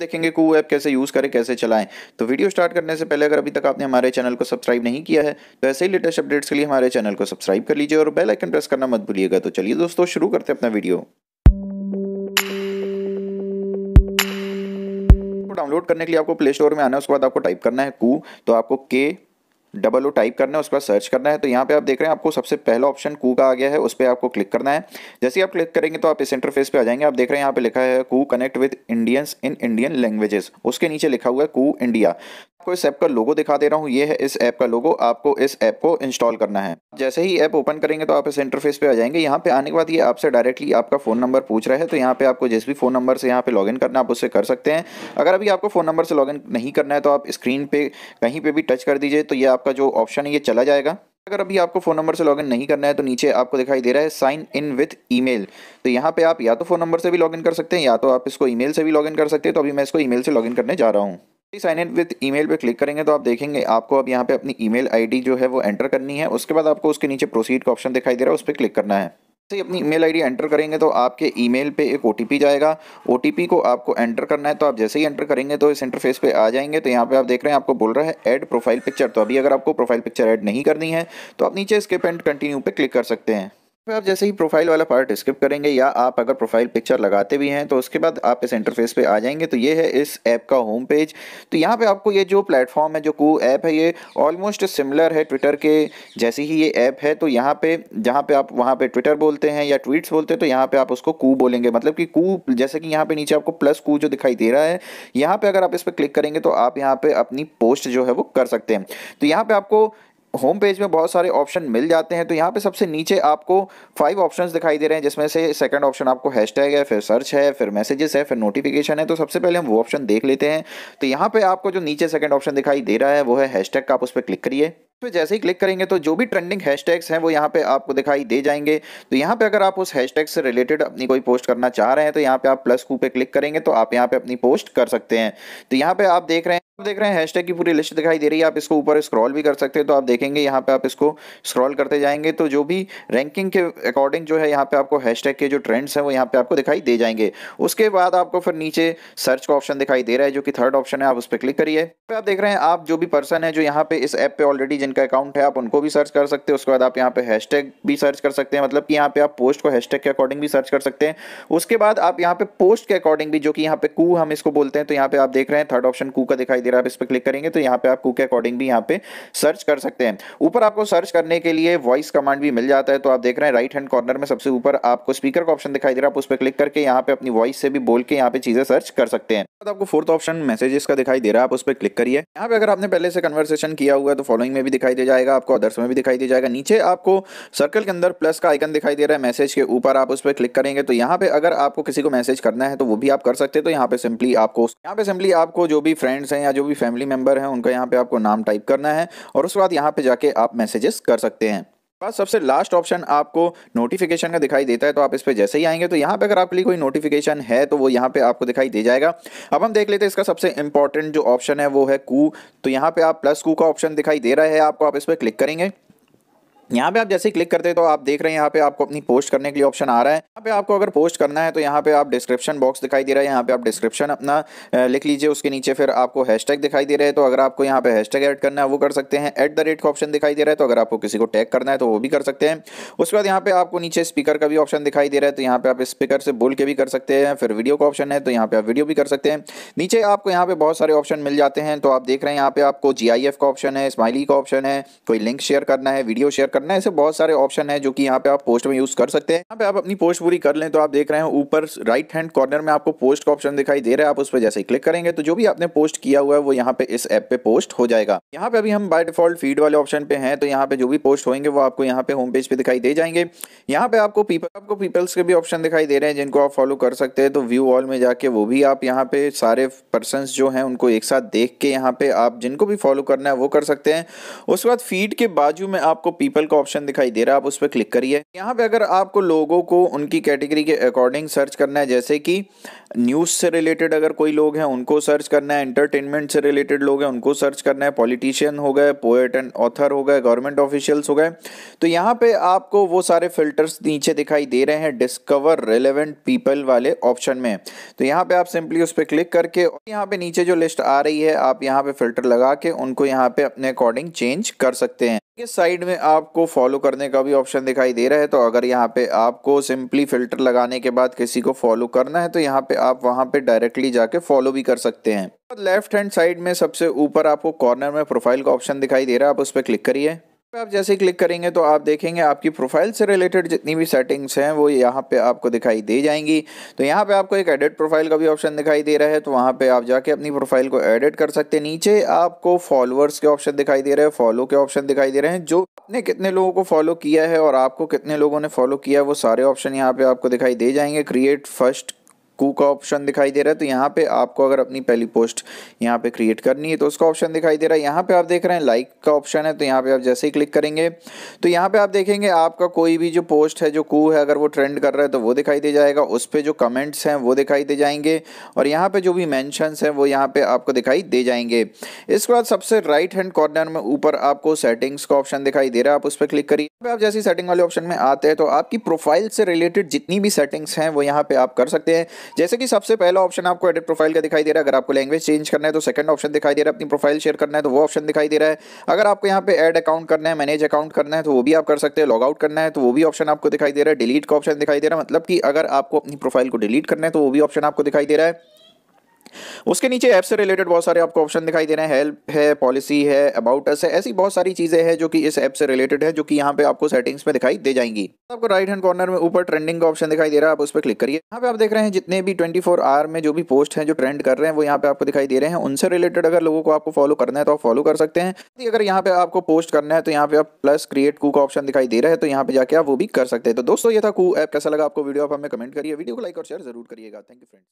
देखेंगे कू ऐप कैसे यूज़ करें कैसे चलाएं तो वीडियो स्टार्ट करने से पहले अगर अभी तक आपने हमारे चैनल को सब्सक्राइब नहीं किया है तो ऐसे ही लेटेस्ट अपडेट्स के लिए हमारे चैनल को सब्सक्राइब कर लीजिए और बेल आइकन प्रेस करना मत भूलिएगा तो चलिए दोस्तों शुरू करते हैं अपना वीडियो डाउनलोड करने के लिए आपको प्ले स्टोर में आना है उसके बाद आपको टाइप करना है कू तो आपको के डबल ओ टाइप करना है उसके बाद सर्च करना है तो यहाँ पे आप देख रहे हैं आपको सबसे पहला ऑप्शन कू का आ गया है उस पर आपको क्लिक करना है जैसे ही आप क्लिक करेंगे तो आप इस इंटरफेस पे आ जाएंगे आप देख रहे हैं यहाँ पे लिखा है Koo connect with Indians in Indian languages उसके नीचे लिखा हुआ है कू इंडिया आपको इस ऐप का लोगो दिखा दे रहा हूँ ये है इस ऐप का लोगो आपको इस ऐप को इंस्टॉल करना है जैसे ही ऐप ओपन करेंगे तो आप इस इंटरफेस पे आ जाएंगे यहाँ पे आने के बाद ये आपसे डायरेक्टली आपका फोन नंबर पूछ रहा है तो यहाँ पे आपको जिस भी फोन नंबर से यहाँ पे लॉगिन करना आप उससे कर सकते हैं अगर अभी आपको फोन नंबर से लॉगिन नहीं करना है तो आप स्क्रीन पे कहीं पे भी टच कर दीजिए तो ये आपका जो ऑप्शन है ये चला जाएगा अगर अभी आपको फ़ोन नंबर से लॉगिन नहीं करना है तो नीचे आपको दिखाई दे रहा है साइन इन विथ ईमेल तो यहाँ पे आप या तो फ़ोन नंबर से भी लॉगिन कर सकते हैं या तो आप इसको ईमेल से भी लॉगिन कर सकते हैं तो अभी मैं इसको ईमेल से लॉगिन करने जा रहा हूँ साइन इन विद ईमेल पे क्लिक करेंगे तो आप देखेंगे आपको अब यहाँ पे अपनी ईमेल आईडी जो है वो एंटर करनी है उसके बाद आपको उसके नीचे प्रोसीड का ऑप्शन दिखाई दे रहा है उस पर क्लिक करना है जैसे तो ही अपनी ईमेल आईडी एंटर करेंगे तो आपके ईमेल पे एक ओटीपी जाएगा ओटीपी को आपको एंटर करना है तो आप जैसे ही एंटर करेंगे तो इस इंटरफेस पे आ जाएंगे तो यहाँ पे आप देख रहे हैं आपको बोल रहा है ऐड प्रोफाइल पिक्चर तो अभी अगर आपको प्रोफाइल पिक्चर ऐड नहीं करनी है तो आप नीचे स्किप एंड कंटिन्यू पर क्लिक कर सकते हैं आप जैसे ही प्रोफाइल वाला पार्ट स्किप करेंगे या आप अगर प्रोफाइल पिक्चर लगाते भी हैं तो उसके बाद आप इस इंटरफेस पे आ जाएंगे तो ये है इस ऐप का होम पेज तो यहाँ पे आपको ये जो प्लेटफॉर्म है जो कू ऐप है ये ऑलमोस्ट सिमिलर है ट्विटर के जैसे ही ये ऐप है तो यहाँ पे जहाँ पे आप वहाँ पे ट्विटर बोलते हैं या ट्वीट्स बोलते हैं तो यहाँ पे आप उसको कू बोलेंगे मतलब कि कू जैसे कि यहाँ पे नीचे आपको प्लस कू जो दिखाई दे रहा है यहाँ पे अगर आप इस पर क्लिक करेंगे तो आप यहाँ पे अपनी पोस्ट जो है वो कर सकते हैं तो यहाँ पे आपको होम पेज में बहुत सारे ऑप्शन मिल जाते हैं तो यहाँ पे सबसे नीचे आपको फाइव ऑप्शंस दिखाई दे रहे हैं जिसमें से सेकंड ऑप्शन आपको हैशटैग है फिर सर्च है फिर मैसेजेस है फिर नोटिफिकेशन है तो सबसे पहले हम वो ऑप्शन देख लेते हैं तो यहाँ पे आपको जो नीचे सेकंड ऑप्शन दिखाई दे रहा है वो है हैशटैग का आप उस पर क्लिक करिए पे जैसे ही क्लिक करेंगे तो जो भी ट्रेंडिंग हैशटैग्स हैं वो यहाँ पे आपको दिखाई दे जाएंगे तो यहाँ पे अगर आप उस हैशटैग से रिलेटेड अपनी कोई पोस्ट करना चाह रहे हैं तो यहाँ पे आप प्लस कू पे क्लिक करेंगे तो आप यहाँ पे अपनी पोस्ट कर सकते हैं तो यहाँ पे आप देख रहे हैं आप देख रहे हैं हैशटैग की पूरी लिस्ट दिखाई दे रही है आप इसको ऊपर स्क्रॉल भी कर सकते हैं तो आप देखेंगे यहाँ पे आप इसको स्क्रॉल करते जाएंगे तो जो भी रैंकिंग के अकॉर्डिंग जो है यहाँ पे आपको हैशटैग के जो ट्रेंड्स हैं वो यहाँ पे आपको दिखाई दे जाएंगे उसके बाद आपको फिर नीचे सर्च का ऑप्शन दिखाई दे रहा है जो कि थर्ड ऑप्शन है आप उस पर क्लिक करिए आप देख रहे हैं आप जो भी पर्सन है जो यहाँ पे इस ऐप पे ऑलरेडी जिनका अकाउंट है आप उनको भी सर्च कर सकते हैं उसके बाद आप यहाँ पे हैशटैग भी सर्च कर सकते हैं मतलब कि यहाँ पे आप पोस्ट को हैशटैग के अकॉर्डिंग भी सर्च कर सकते हैं उसके बाद आप यहाँ पे पोस्ट के अकॉर्डिंग भी जो कि यहाँ पे कू हम इसको बोलते हैं तो यहाँ पे आप देख रहे हैं थर्ड ऑप्शन कू का दिखाई दे रहा है आप इस पर क्लिक करेंगे तो यहाँ पे आप कू के अकॉर्डिंग भी यहाँ पे सर्च कर सकते हैं ऊपर आपको सर्च करने के लिए वॉइस कमांड भी मिल जाता है तो आप देख रहे हैं राइट हैंड कॉर्नर में सबसे ऊपर आपको स्पीकर का ऑप्शन दिखाई दे रहा है आप उस पर क्लिक करके यहाँ पे अपनी वॉइस से भी बोल के यहाँ पे चीजें सर्च कर सकते हैं आपको फोर्थ ऑप्शन मैसेजेस का दिखाई दे रहा है आप उस पर क्लिक करिए यहाँ पे अगर आपने पहले से कन्वर्सेशन किया हुआ है तो फॉलोइंग में भी दिखाई दे जाएगा आपको अदर्स में भी दिखाई दे जाएगा नीचे आपको सर्कल के अंदर प्लस का आइकन दिखाई दे रहा है मैसेज के ऊपर आप उस पर क्लिक करेंगे तो यहाँ पे अगर आपको किसी को मैसेज करना है तो वो भी आप कर सकते हैं तो यहाँ पे सिंपली आपको यहाँ पे सिंपली आपको जो भी फ्रेंड्स हैं या जो भी फैमिली मेंबर हैं उनका यहाँ पे आपको नाम टाइप करना है और उसके बाद यहाँ पे जाके आप मैसेजेस कर सकते हैं बस सबसे लास्ट ऑप्शन आपको नोटिफिकेशन का दिखाई देता है तो आप इस पर जैसे ही आएंगे तो यहाँ पे अगर आपके लिए कोई नोटिफिकेशन है तो वो यहाँ पे आपको दिखाई दे जाएगा अब हम देख लेते हैं इसका सबसे इंपॉर्टेंट जो ऑप्शन है वो है कू तो यहाँ पे आप प्लस कू का ऑप्शन दिखाई दे रहा है आपको आप इस पर क्लिक करेंगे यहाँ पे आप जैसे क्लिक करते हैं तो आप देख रहे हैं यहाँ पे आपको अपनी पोस्ट करने के लिए ऑप्शन आ रहा है यहाँ पे आपको अगर पोस्ट करना है तो यहाँ पे आप डिस्क्रिप्शन बॉक्स दिखाई दे रहा है यहाँ पे आप डिस्क्रिप्शन अपना लिख लीजिए उसके नीचे फिर आपको हैशटैग दिखाई दे रहा है तो अगर आपको यहाँ पे हैशटैग ऐड करना है वो कर सकते हैं एट द रेट का ऑप्शन दिखाई दे रहा है तो अगर आपको किसी को टैग करना है तो वो भी कर सकते हैं उसके बाद यहाँ पे आपको नीचे स्पीकर का भी ऑप्शन दिखाई दे रहा है तो यहाँ पे आप स्पीकर से बोल के भी कर सकते हैं फिर वीडियो का ऑप्शन है तो यहाँ पे आप वीडियो भी कर सकते हैं नीचे आपको यहाँ पे बहुत सारे ऑप्शन मिल जाते हैं तो आप देख रहे हैं यहाँ पे आपको जी का ऑप्शन है स्माइली का ऑप्शन है कोई लिंक शेयर करना है वीडियो शेयर करना है ऐसे बहुत सारे ऑप्शन है जो कि यहाँ पे आप पोस्ट में यूज कर सकते हैं यहाँ पे आप अपनी पोस्ट पूरी कर लें तो आप देख रहे हैं ऊपर राइट हैंड कॉर्नर में आपको पोस्ट का ऑप्शन दिखाई दे रहा है आप उस पर जैसे क्लिक करेंगे तो जो भी आपने पोस्ट किया हुआ है वो यहाँ पे इस ऐप पे पोस्ट हो जाएगा यहाँ पे अभी हम बाय डिफॉल्ट फीड वाले ऑप्शन पे है तो यहाँ पे जो भी पोस्ट होंगे वो आपको यहाँ पे होम पेज पे दिखाई दे जाएंगे यहाँ पे आपको पीपल आपको पीपल्स के भी ऑप्शन दिखाई दे रहे हैं जिनको आप फॉलो कर सकते हैं तो व्यू ऑल में जाके वो भी आप यहाँ पे सारे पर्सन जो है उनको एक साथ देख के यहाँ पे आप जिनको भी फॉलो करना है वो कर सकते हैं उसके बाद फीड के बाजू में आपको पीपल का ऑप्शन दिखाई दे रहा है आप उस पर क्लिक करिए यहाँ पे अगर आपको लोगों को उनकी कैटेगरी के अकॉर्डिंग सर्च करना है जैसे कि न्यूज़ से रिलेटेड अगर कोई लोग हैं उनको सर्च करना है एंटरटेनमेंट से रिलेटेड लोग हैं उनको सर्च करना है पॉलिटिशियन हो गए पोएट एंड ऑथर हो गए गवर्नमेंट ऑफिशियल्स हो गए तो यहाँ पे आपको वो सारे फिल्टर्स नीचे दिखाई दे रहे हैं डिस्कवर रेलेवेंट पीपल वाले ऑप्शन में तो यहाँ पे आप सिंपली उस पर क्लिक करके और यहाँ पे नीचे जो लिस्ट आ रही है आप यहाँ पे फिल्टर लगा के उनको यहाँ पे अपने अकॉर्डिंग चेंज कर सकते हैं साइड में आप आपको फॉलो करने का भी ऑप्शन दिखाई दे रहा है तो अगर यहाँ पे आपको सिंपली फिल्टर लगाने के बाद किसी को फॉलो करना है तो यहाँ पे आप वहाँ पे डायरेक्टली जाके फॉलो भी कर सकते हैं लेफ्ट हैंड साइड में सबसे ऊपर आपको कॉर्नर में प्रोफाइल का ऑप्शन दिखाई दे रहा है आप उस पर क्लिक करिए आप जैसे क्लिक करेंगे तो आप देखेंगे आपकी प्रोफाइल से रिलेटेड जितनी भी सेटिंग्स हैं वो यहाँ पे आपको दिखाई दे जाएंगी तो यहाँ पे आपको एक एडिट प्रोफाइल का भी ऑप्शन दिखाई दे रहा है तो वहाँ पे आप जाके अपनी प्रोफाइल को एडिट कर सकते हैं नीचे आपको फॉलोअर्स के ऑप्शन दिखाई दे रहे हैं फॉलो के ऑप्शन दिखाई दे रहे हैं जो आपने कितने लोगों को फॉलो किया है और आपको कितने लोगों ने फॉलो किया है वो सारे ऑप्शन यहाँ पे आपको दिखाई दे जाएंगे क्रिएट फर्स्ट कू का ऑप्शन दिखाई दे रहा है तो यहाँ पे आपको अगर अपनी पहली पोस्ट यहाँ पे क्रिएट करनी है तो उसका ऑप्शन दिखाई दे रहा है यहाँ पे आप देख रहे हैं लाइक का ऑप्शन है तो यहाँ पे आप जैसे ही क्लिक करेंगे तो यहाँ पे आप देखेंगे आपका कोई भी जो पोस्ट है जो कू है अगर वो ट्रेंड कर रहा है तो वो दिखाई दे जाएगा उस पर जो कमेंट्स हैं वो दिखाई दे जाएंगे और यहाँ पर जो भी मैंशंस हैं वो यहाँ पर आपको दिखाई दे जाएंगे इसके बाद सबसे राइट हैंड कॉर्नर में ऊपर आपको सेटिंग्स का ऑप्शन दिखाई दे रहा है आप उस पर क्लिक करिए आप जैसे सेटिंग वाले ऑप्शन में आते हैं तो आपकी प्रोफाइल से रिलेटेड जितनी भी सेटिंग्स हैं वो यहाँ पे आप कर सकते हैं जैसे कि सबसे पहला ऑप्शन आपको एडिट प्रोफाइल का दिखाई दे रहा है अगर आपको लैंग्वेज चेंज करना है तो सेकंड ऑप्शन दिखाई दे रहा है अपनी प्रोफाइल शेयर करना है तो वो ऑप्शन दिखाई दे रहा है अगर आपको यहाँ पे एड अकाउंट करना है मैनेज अकाउंट करना है तो वो भी आप कर सकते हैं लॉग आउट करना है तो वो भी ऑप्शन आपको दिखाई दे रहा है डिलीट का ऑप्शन दिखाई दे रहा है मतलब कि अगर आपको अपनी प्रोफाइल को डिलीट करना है तो वो भी ऑप्शन आपको दिखाई दे रहा है उसके नीचे ऐप से रिलेटेड बहुत सारे आपको ऑप्शन दिखाई दे रहे हैं हेल्प है पॉलिसी है अबाउट अस है ऐसी बहुत सारी चीज़ें हैं जो कि इस ऐप से रिलेटेड है जो कि यहाँ पे आपको सेटिंग्स में दिखाई दे जाएंगी आपको राइट हैंड कॉर्नर में ऊपर ट्रेंडिंग का ऑप्शन दिखाई दे रहा है आप उस पर क्लिक करिए यहाँ पे आप देख रहे हैं जितने भी ट्वेंटी आवर में जो भी पोस्ट है जो ट्रेंड कर रहे हैं वो यहाँ पे आपको दिखाई दे रहे हैं उनसे रिलेटेड अगर लोगों को आपको फॉलो करना है तो आप फॉलो कर सकते हैं अगर यहाँ पे आपको पोस्ट करना है तो यहाँ पे आप प्लस क्रिएट कू का ऑप्शन दिखाई दे रहा है तो यहाँ पे जाके आप वो भी कर सकते हैं तो दोस्तों ये था कू ऐप कैसा लगा आपको वीडियो आप हमें कमेंट करिए वीडियो को लाइक और शेयर जरूर करिएगा थैंक यू फ्रेंड्स